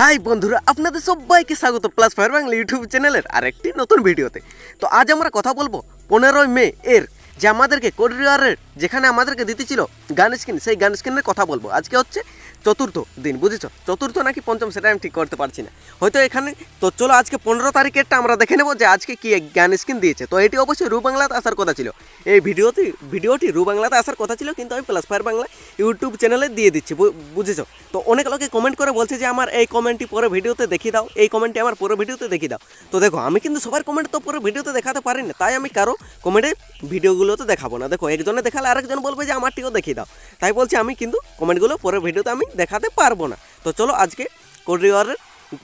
high বন্ধুরা আপনাদের সবাইকে স্বাগত প্লাস ফায়ার বাংলা ইউটিউব চ্যানেলের আরেকটি নতুন ভিডিওতে তো আজ আমরা কথা বলবো পনেরোই মে এর যে আমাদেরকে কোরিয়ারের যেখানে আমাদেরকে দিতে ছিল গান স্ক্রিন সেই গান স্ক্রিনের কথা বলবো আজকে হচ্ছে চতুর্থ দিন বুঝেছ চতুর্থ নাকি পঞ্চম সেটা আমি ঠিক করতে পারছি না হয়তো এখানে তো চলো আজকে পনেরো তারিখেরটা আমরা দেখে নেবো যে আজকে কী গান স্ক্রিন দিয়েছে তো এটি অবশ্যই রু বাংলাতে আসার কথা ছিল এই ভিডিওটি ভিডিওটি রু বাংলাতে আসার কথা ছিল কিন্তু আমি প্লাস ফায়ার বাংলা ইউটিউব চ্যানেলে দিয়ে দিচ্ছি বুঝেছ তো অনেক লোকে কমেন্ট করে বলছে যে আমার এই কমেন্টটি পরে ভিডিওতে দেখিয়ে দাও এই কমেন্টটি আমার পরে ভিডিওতে দেখিয়ে দাও তো দেখো আমি কিন্তু সবার কমেন্ট তো পরে ভিডিওতে দেখাতে পারি না তাই আমি কারো কমেন্টে ভিডিওগুলোতে দেখাবো না দেখো একজনে দেখালে আরেকজন বলবে যে আমারটিও দেখিয়ে দাও তাই বলছি আমি কিন্তু কমেন্টগুলো পরের ভিডিওতে আমি দেখাতে পারবো না তো চলো আজকে কোরিওয়ারের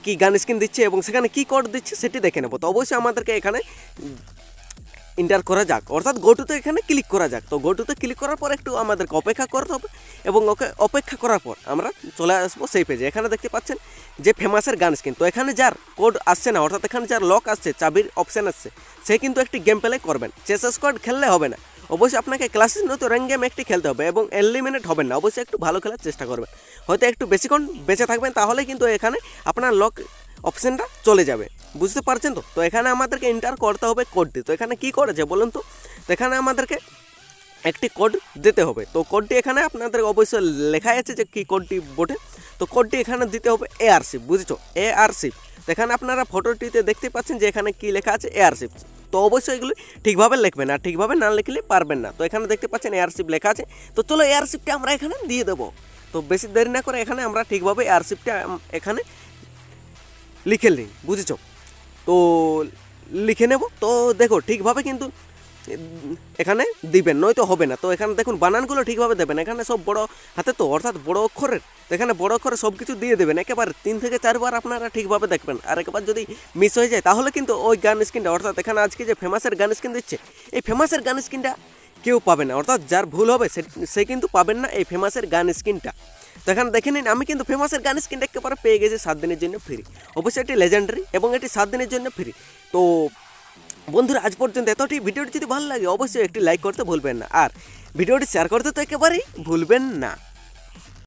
কি গান স্ক্রিন দিচ্ছে এবং সেখানে কি কোড দিচ্ছে সেটি দেখে নেবো তো অবশ্যই আমাদেরকে এখানে ইন্টার করা যাক অর্থাৎ গোটুতে এখানে ক্লিক করা যাক তো গোটুতে ক্লিক করার পর একটু আমাদেরকে অপেক্ষা করতে হবে এবং ওকে অপেক্ষা করার পর আমরা চলে আসবো সেই পেজে এখানে দেখতে পাচ্ছেন যে ফেমাসের গান স্ক্রিন তো এখানে যার কোড আসছে না অর্থাৎ এখানে যার লক আসছে চাবির অপশান আসছে সে কিন্তু একটি গেম প্লে করবেন চেস স্কোয়াড খেললে হবে না অবশ্যই আপনাকে ক্লাসিক নয়তো র্যাঙ্ক গেম একটি খেলতে হবে এবং এলিমিনেট হবেন না অবশ্যই একটু ভালো খেলার চেষ্টা করবেন হয়তো একটু বেশিক্ষণ বেঁচে থাকবেন তাহলে কিন্তু এখানে আপনার লক অপশানটা চলে যাবে বুঝতে পারছেন তো তো এখানে আমাদেরকে এন্টার করতে হবে কোডটি তো এখানে কি করেছে বলুন তো এখানে আমাদেরকে একটি কোড দিতে হবে তো কোডটি এখানে আপনাদের অবশ্যই লেখা আছে যে কী কোডটি বোটে তো কোডটি এখানে দিতে হবে এআরসি বুঝেছ এআরসি এখানে আপনারা ফটোটিতে দেখতে পাচ্ছেন যে এখানে কী লেখা আছে এয়ারশিপ তো অবশ্যই এগুলো ঠিকভাবে লিখবেন আর ঠিকভাবে না লিখলে পারবেন না তো এখানে দেখতে পাচ্ছেন এয়ারশিপ লেখা আছে তো চলো এয়ারশিপটা আমরা এখানে দিয়ে দেবো তো বেশি দেরি না করে এখানে আমরা ঠিকভাবে এয়ারশিপটা এখানে লিখে নিই বুঝেছ তো লিখে নেব তো দেখো ঠিকভাবে কিন্তু এখানে দিবেন নয়তো হবে না তো এখানে দেখুন বানানগুলো ঠিকভাবে দেবেন এখানে সব বড় হাতে তো অর্থাৎ বড় অক্ষরের এখানে বড় অক্ষরে সব কিছু দিয়ে দেবেন একেবারে তিন থেকে চারবার আপনারা ঠিকভাবে দেখবেন আর একবার যদি মিস হয়ে যায় তাহলে কিন্তু ওই গান স্ক্রিনটা অর্থাৎ এখানে আজকে যে ফেমাসের গান স্ক্রিন দিচ্ছে এই ফেমাসের গান স্ক্রিনটা কেউ পাবে না অর্থাৎ যার ভুল হবে সে কিন্তু পাবেন না এই ফেমাসের গান স্ক্রিনটা তো এখানে দেখে নিন আমি কিন্তু ফেমাসের গান স্ক্রিনটা একেবারে পেয়ে গেছি সাত দিনের জন্য ফ্রি অবশ্যই এটি লেজেন্ডারি এবং এটি সাত দিনের জন্য ফ্রি তো বন্ধুরা আজ পর্যন্ত এতটি ভিডিওটি যদি ভালো লাগে অবশ্যই একটি লাইক করতে ভুলবেন না আর ভিডিওটি শেয়ার করতে তো একেবারেই ভুলবেন না